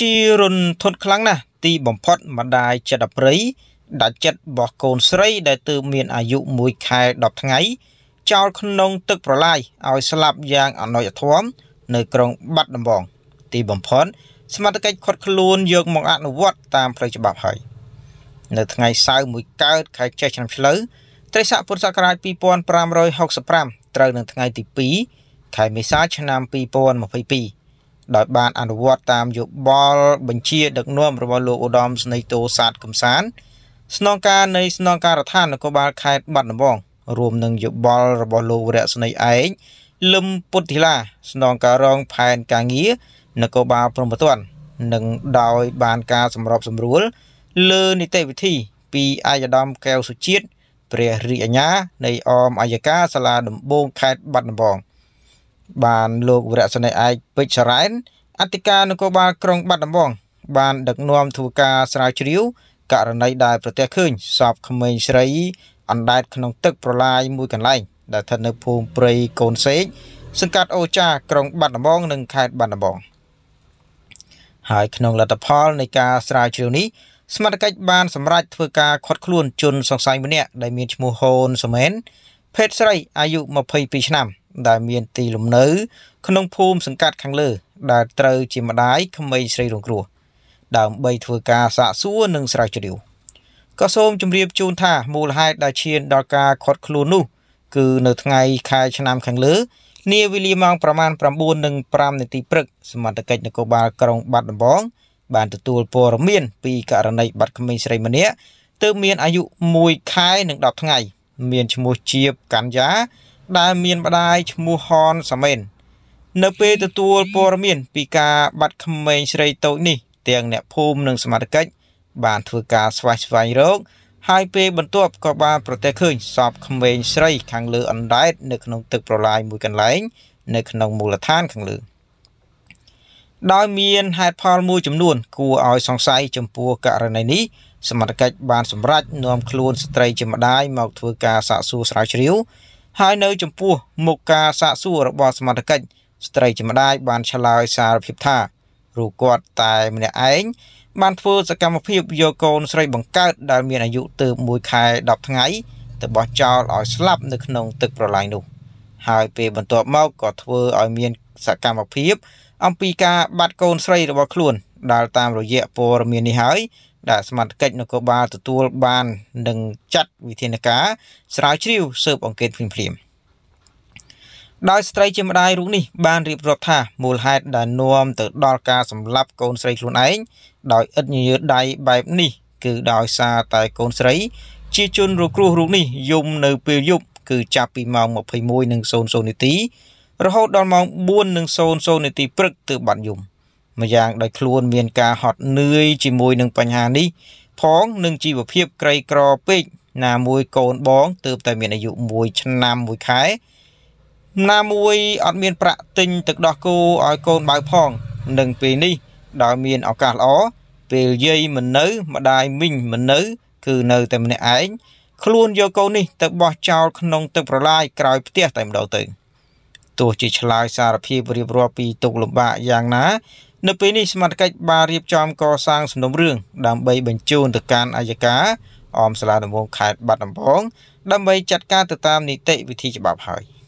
ជារុនធត់ខ្លាំងណាស់ទីបំផុតម្ដាយចិត្តអប្រិយដាច់ចិត្តរបស់កូនស្រីដែលទើបមានអាយុ1ខែ10ថ្ងៃចោលក្នុងទឹកប្រឡាយឲ្យស្លាប់យ៉ាងអនុយធមនៅក្រុងបាត់ដំបង ទីបំផុតសមាជិកខាត់ខ្លួនយកមកអនុវត្តតាមផ្លូវច្បាប់ហើយនៅថ្ងៃសៅរ៍មួយកើតខែចេះឆ្នាំឆ្លូវត្រីស័កពុទ្ធសករាជ2565ត្រូវនឹងថ្ងៃទី2ខែមេសាឆ្នាំ2022ដោយបានអនុវត្តតាមយោបល់បញ្ជាដឹកនាំរបស់លោកឧត្តមស្នេហ៍តូសាទកំសានស្នងការនៃស្នងការដ្ឋាននគរបាលខេត្តបាត់ដំបងរួមនឹងយោបល់របស់លោកវរៈស្នេហ៍ឯងលឹមពុទ្ធិឡា ស្នងការរងផែនការងារនគរបាលព្រំប្រទាននិងដោយបានការសម្របសម្រួល លើនីតិវិធីពីអាយដាមកែវសុជាតិព្រះរាជអាជ្ញា នៃអមអាយកាសាលាដំបងខេត្តបាត់ដំបង។បានលោកវរៈសេនីឯកពេជ្រសរ៉ែនអធិការនគរបាលក្រុងបាត់ដំបង បាន ដឹកនាំធ្វើការស្រាវជ្រាវករណី ដែលប្រទះឃើញសពក្មេងស្រីអណ្ដែតក្នុង ទឹកប្រឡាយមួយកន្លែងដែលស្ថិតនៅភូមិព្រៃកូនសេកសង្កាត់អូចា ក្រុងបាត់ដំបងនិងខេត្តបាត់ដំបង ហើយក្នុងលទ្ធផលនៃការស្រាវជ្រាវនេះសមាជិកបាន សម្រេចធ្វើការខាត់ខ្លួនជនសង្ស័យម្នាក់ដែលមានឈ្មោះហ៊ូនសមែនភេទស្រីអាយុ22ឆ្នាំដែលមានទីលំនៅ ក្នុងភូមិសង្កាត់ខាងលើ ដែលត្រូវជាម្ដាយក្មេងស្រីរងគ្រោះដើម្បីធ្វើការសាកសួរនិងស្រាវជ្រាវក៏សូមជម្រាបជូនថាមូលហេតុដែលឈានដល់ការខាត់ខ្លួននោះគឺនៅថ្ងៃខែឆ្នាំខាងលើនាវេលាម៉ោងប្រមាណ9:05នាទីព្រឹកសមត្ថកិច្ចនគរបាលក្រុងបាត់ដំបង បានទទួលព័ត៌មានពីករណីបាត់ក្មេងស្រីម្នាក់ទើបមានអាយុ1ខែនិង10ថ្ងៃ មានឈ្មោះជាបកញ្ញាដែលមានម្ដាយឈ្មោះហនសាមែននៅ ពេលទទួលព័ត៌មានពីការបាត់ក្មេងស្រីតូចនេះទាំងអ្នកភូមិនិងសមាជិកបានធ្វើការស្វែងស្វែងរកហើយពេលបន្ទាប់ក៏បានប្រទះឃើញសពក្មេងស្រី ខាងលើអណ្ដែតនៅក្នុងទឹកប្រឡាយមួយកន្លែងនៅក្នុងមូលដ្ឋានខាងលើដោយមានហេតុផលមួយចំនួន គួរឲ្យសង្ស័យចំពោះករណីនេះសមត្ថកិច្ចបាន សម្រេចនាំខ្លួនស្ត្រីជាម្ដាយមកធ្វើការសាកសួរស្រាវជ្រាវហើយនៅចំពោះមុខការសាកសួររបស់សមត្ថកិច្ចស្ត្រីចម្ដាយបានឆ្លើយសារភាពថារូបគាត់តែម្នាក់ឯងបានធ្វើសកម្មភាពយកកូនស្រីបង្កើតដែលមានអាយុទើប1ខែ10ថ្ងៃទៅបោះចោលឲ្យស្លាប់នៅក្នុងទឹកប្រឡាយនោះហើយពេលបន្ទាប់មកក៏ធ្វើឲ្យមានសកម្មភាពអំពីការបាត់កូនស្រីរបស់ខ្លួនដែលតាមរយៈព័ត៌មាននេះហើយដែលសមត្ថកិច្ចនគរបាលទទួលបាននឹងចាត់វិធានការ ស្រាវជ្រាវស៊ើបអង្កេតភ្លាមៗដោយស្ត្រីជាម្ដាយរូបនេះបានរៀបរាប់ថាមូលហេតុដែលនាំទៅ ដល់ការសម្លាប់កូនស្រីខ្លួនឯងដោយឥតញញើដៃបែបនេះ គឺដោយសារតែកូនស្រី ជាជនរងគ្រោះរូបនេះយំនៅពេលយប់គឺចាប់ពីម៉ោង21:00នាទីរហូតដល់ម៉ោង4:00នាទីព្រឹកទើបបានយំម្យ៉ាងដោយខ្លួនមានការហត់នឿយជាមួយនឹងបញ្ហានេះផងនឹងជីវភាពក្រីក្រពេកណាមួយកូនបងទើបតែមានអាយុ1ឆ្នាំ1ខែណាមួយអត់មានប្រាក់ទិញទឹកដោះគោឲ្យកូនបើផងនឹងពេលនេះដោយមានឱកាសល្អពេលយាយមិននៅម្ដាយមីងមិននៅគឺនៅតែម្នាក់ឯងខ្លួនយកកូននេះទៅបោះចោលក្នុងទឹកប្រឡាយក្រោយផ្ទះតែម្ដងទៅទោះជាឆ្លើយសារភាពរៀបរាប់ពីទុកលំបាកយ៉ាងណានៅពេលនេះសមាជិកបានរៀបចំកសាងសំណុំរឿងដើម្បីបញ្ជូនទៅកាន់អัยការអមសាលាដំបងខេត្តបាត់ដំបងដើម្បីចាត់ការទៅតាមនីតិវិធីច្បាប់ហើយ។